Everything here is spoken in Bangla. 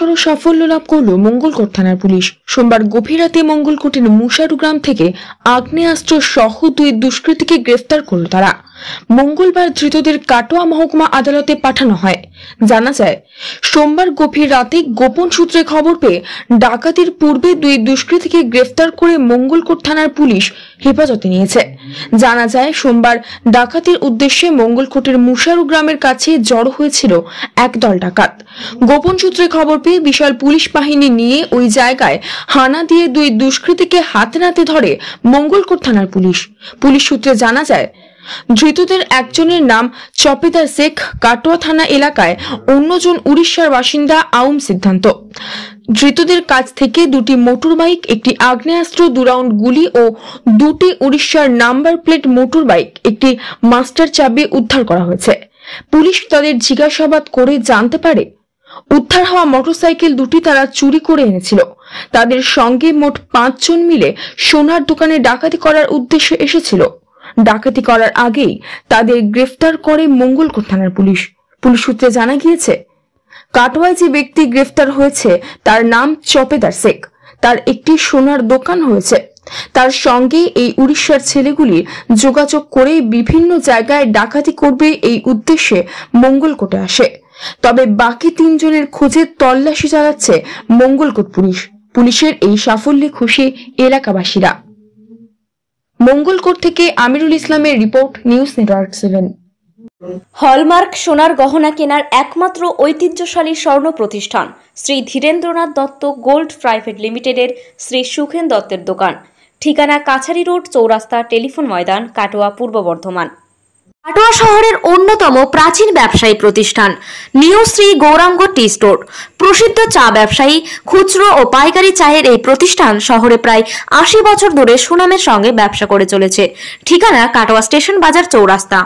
বড়সড় সাফল্য লাভ করল মঙ্গলকোট থানার পুলিশ সোমবার গভীর রাতে মঙ্গলকোটের মুসারু গ্রাম থেকে আগ্নেয়াস্ত্র সহ দুই দুষ্কৃতীকে গ্রেফতার করল তারা মঙ্গলবার ধৃতদের কাটোয়া মহকুমা আদালতে পাঠানো হয় জানা যায় সোমবার গভীর রাতে গোপন সূত্রে খবর পেয়ে ডাকাতির পূর্বে দুই দুষ্কৃতীকে গ্রেফতার করে মঙ্গলকোট থানার পুলিশ হেফাজতে নিয়েছে জানা যায় সোমবার ডাকাতির উদ্দেশ্যে মঙ্গলকোটের মুশারু গ্রামের কাছে জড় হয়েছিল একদল ডাকাত গোপন সূত্রে খবর পেয়ে বিশাল পুলিশ বাহিনী নিয়ে ওই জায়গায় হানা দিয়ে দুই দুষ্কৃতীকে হাতে নাতে ধরে মঙ্গলকোট থানার পুলিশ পুলিশ সূত্রে জানা যায় ধৃতদের একজনের নাম চপেদার শেখ কাটোয়া থানা এলাকায় অন্যজন উড়িষ্যার বাসিন্দা আউম সিদ্ধান্ত ধৃতদের কাছ থেকে দুটি মোটরবাইক একটি আগ্নেয়াস্ত্র দুরাউন্ড গুলি ও দুটি উড়িষ্যার নাম্বার প্লেট মোটরবাইক একটি মাস্টার চাবি উদ্ধার করা হয়েছে পুলিশ তাদের জিজ্ঞাসাবাদ করে জানতে পারে উদ্ধার হওয়া মোটরসাইকেল দুটি তারা চুরি করে এনেছিল তাদের সঙ্গে মোট পাঁচজন মিলে সোনার দোকানে ডাকাতি করার উদ্দেশ্যে এসেছিল ডাকাতি করার আগেই তাদের গ্রেফতার করে মঙ্গলকোট থানার পুলিশ পুলিশ সূত্রে জানা গিয়েছে কাটোয়ায় যে ব্যক্তি গ্রেফতার হয়েছে তার নাম চপেদার শেখ তার একটি সোনার দোকান হয়েছে তার সঙ্গে এই উড়িষ্যার ছেলেগুলি যোগাযোগ করে বিভিন্ন জায়গায় ডাকাতি করবে এই উদ্দেশ্যে মঙ্গলকোটে আসে তবে বাকি তিনজনের খোঁজে তল্লাশি চালাচ্ছে মঙ্গলকোট পুলিশ পুলিশের এই সাফল্যে খুশি এলাকাবাসীরা মঙ্গলকোট থেকে আমিরুল ইসলামের report news network seven hallmark সোনার গহনা কেনার একমাত্র ঐতিহ্যশালী স্বর্ণ প্রতিষ্ঠান শ্রী ধীরেন্দ্রনাথ দত্ত গোল্ড প্রাইভেট লিমিটেডের শ্রী সুখেন দত্তের দোকান ঠিকানা কাছারি রোড চৌরাস্তা টেলিফোন ময়দান কাটোয়া পূর্ব বর্ধমান কাটোয়া শহরের অন্যতম প্রাচীন ব্যবসায়ী প্রতিষ্ঠান new Shri Gouranga tea store প্রসিদ্ধ চা ব্যবসায়ী খুচরো ও পাইকারি চায়ের এই প্রতিষ্ঠান শহরে প্রায় আশি বছর ধরে সুনামের সঙ্গে ব্যবসা করে চলেছে ঠিকানা কাটোয়া স্টেশন বাজার চৌরাস্তা